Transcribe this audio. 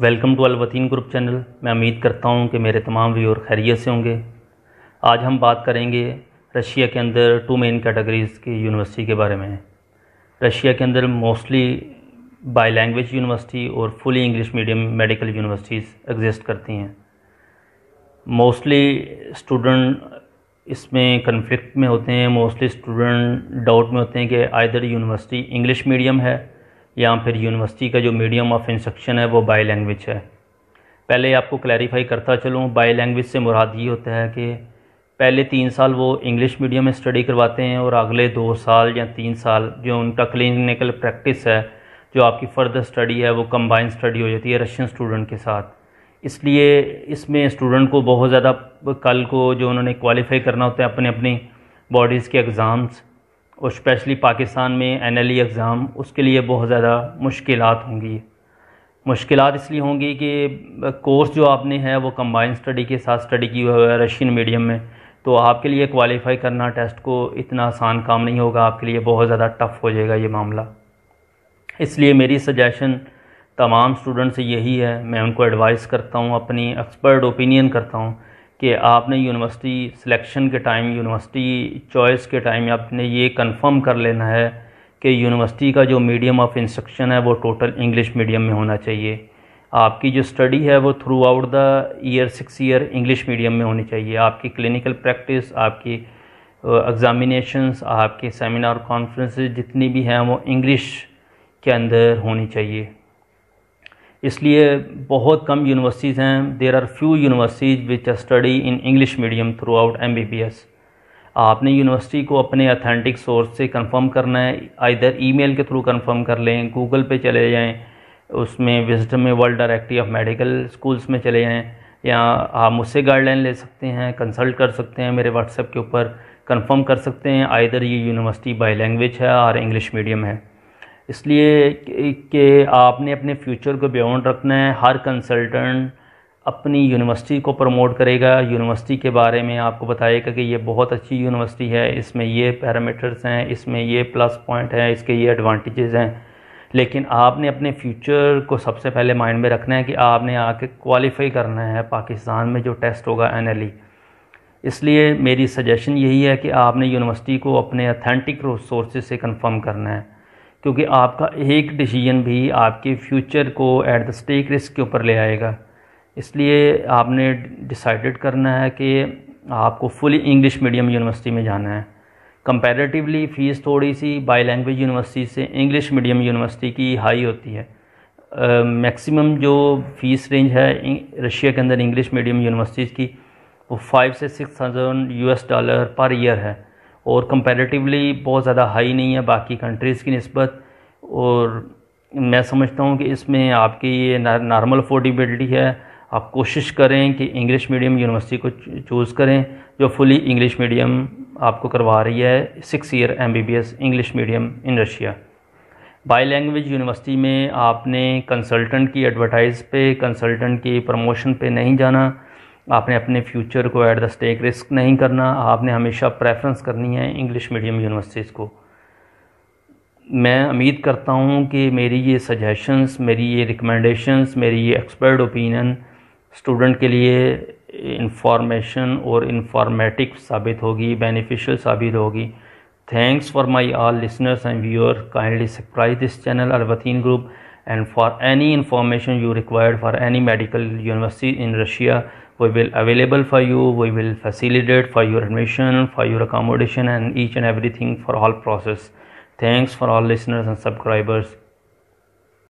welcome to अलवतीन group channel मैं उम्मीद करता हूँ कि मेरे तमाम व्यूअर खैरियत से होंगे आज हम बात करेंगे रशिया के अंदर टू मेन कैटेगरीज़ की यूनिवर्सिटी के बारे में रशिया के अंदर मोस्टली बाई लैंग्वेज यूनिवर्सिटी और fully English medium medical universities exist करती हैं मोस्टली स्टूडेंट इसमें कन्फ्लिक्ट में होते हैं मोस्टली स्टूडेंट डाउट में होते हैं कि आइदर यूनिवर्सिटी इंग्लिश मीडियम है या फिर यूनिवर्सिटी का जो मीडियम ऑफ इंस्ट्रक्शन है वो बाई लैंग्वेज है पहले आपको क्लैरिफाई करता चलूँ बाई लैंग्वेज से मुराद ये होता है कि पहले तीन साल वो इंग्लिश मीडियम में स्टडी करवाते हैं और अगले दो साल या तीन साल जो उनका क्लिनिकल प्रैक्टिस है जो आपकी फ़र्दर स्टडी है वो कम्बाइन स्टडी हो जाती है रशियन स्टूडेंट के साथ इसलिए इसमें स्टूडेंट को बहुत ज़्यादा कल को जो उन्होंने क्वालिफाई करना होता है अपने अपनी बॉडीज़ के एग्ज़ाम्स और स्पेशली पाकिस्तान में एन एल एग्ज़ाम उसके लिए बहुत ज़्यादा मुश्किल होंगी मुश्किल इसलिए होंगी कि कोर्स जो आपने है वो कम्बाइंड स्टडी के साथ स्टडी की हुई है रशियन मीडियम में तो आपके लिए क्वालिफाई करना टेस्ट को इतना आसान काम नहीं होगा आपके लिए बहुत ज़्यादा टफ़ हो जाएगा ये मामला इसलिए मेरी सजेशन तमाम स्टूडेंट से यही है मैं उनको एडवाइस करता हूँ अपनी एक्सपर्ट ओपिनियन करता हूँ कि आपने यूनिवर्सिटी सिलेक्शन के टाइम यूनिवर्सिटी चॉइस के टाइम आपने ये कंफर्म कर लेना है कि यूनिवर्सिटी का जो मीडियम ऑफ इंस्ट्रक्शन है वो टोटल इंग्लिश मीडियम में होना चाहिए आपकी जो स्टडी है वो throughout the year six year English medium में होनी चाहिए आपकी क्लिनिकल प्रैक्टिस आपकी एग्ज़ामिनेशंस आपके सेमिनार कॉन्फ्रेंसेस जितनी भी हैं वो इंग्लिश के अंदर होनी चाहिए इसलिए बहुत कम यूनिवर्सिटीज़ हैं there are few universities which study in English medium throughout M B B S आपने यूनिवर्सिटी को अपने अथेंटिक सोर्स से कंफर्म करना है ई ईमेल के थ्रू कंफर्म कर लें गूगल पे चले जाएं उसमें विजिट में world directory of medical schools में चले जाएं या आप मुझसे गाइडलाइन ले सकते हैं कंसल्ट कर सकते हैं मेरे व्हाट्सएप के ऊपर कंफर्म कर सकते हैं आइधर ये यूनिवर्सिटी बाई लैंग्वेज है और इंग्लिश मीडियम है इसलिए कि आपने अपने फ्यूचर को बियॉन्ड रखना है हर कंसल्टेंट अपनी यूनिवर्सिटी को प्रमोट करेगा यूनिवर्सिटी के बारे में आपको बताएगा कि ये बहुत अच्छी यूनिवर्सिटी है इसमें ये पैरामीटर्स हैं इसमें ये प्लस पॉइंट हैं इसके ये एडवांटेजेस हैं लेकिन आपने अपने फ्यूचर को सबसे पहले माइंड में रखना है कि आपने आके क्वालिफाई करना है पाकिस्तान में जो टेस्ट होगा एन इसलिए मेरी सजेशन यही है कि आपने यूनिवर्सिटी को अपने अथेंटिक सोर्सेज से कन्फर्म करना है क्योंकि आपका एक डिसीजन भी आपके फ्यूचर को एट द स्टेक रिस्क के ऊपर ले आएगा इसलिए आपने डिसाइडेड करना है कि आपको फुली इंग्लिश मीडियम यूनिवर्सिटी में जाना है कंपैरेटिवली फ़ीस थोड़ी सी बाई लैंग्वेज यूनिवर्सिटी से इंग्लिश मीडियम यूनिवर्सिटी की हाई होती है मैक्सिमम uh, जो फ़ीस रेंज है रशिया के अंदर इंग्लिश मीडियम यूनिवर्सिटीज़ की वो फाइव से सिक्स थाउजेंड यू एस डॉलर पर ईयर है और कंपैरेटिवली बहुत ज़्यादा हाई नहीं है बाकी कंट्रीज़ की नस्बत और मैं समझता हूँ कि इसमें आपकी ये नॉर्मल अफोर्डेबिलिटी है आप कोशिश करें कि इंग्लिश मीडियम यूनिवर्सिटी को चूज़ करें जो फुली इंग्लिश मीडियम आपको करवा रही है six year M B B S English medium in Russia bilingual university में आपने कंसल्टेंट की एडवर्टाइज़ पे कंसल्टेंट की प्रमोशन पे नहीं जाना आपने अपने फ्यूचर को एट द स्टेक रिस्क नहीं करना आपने हमेशा प्रेफरेंस करनी है इंग्लिश मीडियम यूनिवर्सिटीज़ को मैं उम्मीद करता हूँ कि मेरी ये सजेशंस मेरी ये रिकमेंडेशंस मेरी ये एक्सपर्ट ओपिनियन स्टूडेंट के लिए इंफॉर्मेशन और इंफॉर्मेटिव साबित होगी बेनिफिशियल साबित होगी thanks for my all listeners and viewer kindly subscribe this channel अलवतीन group and for any information you required for any medical university in Russia we will available for you we will facilitate for your admission for your accommodation and each and everything for all process thanks for all listeners and subscribers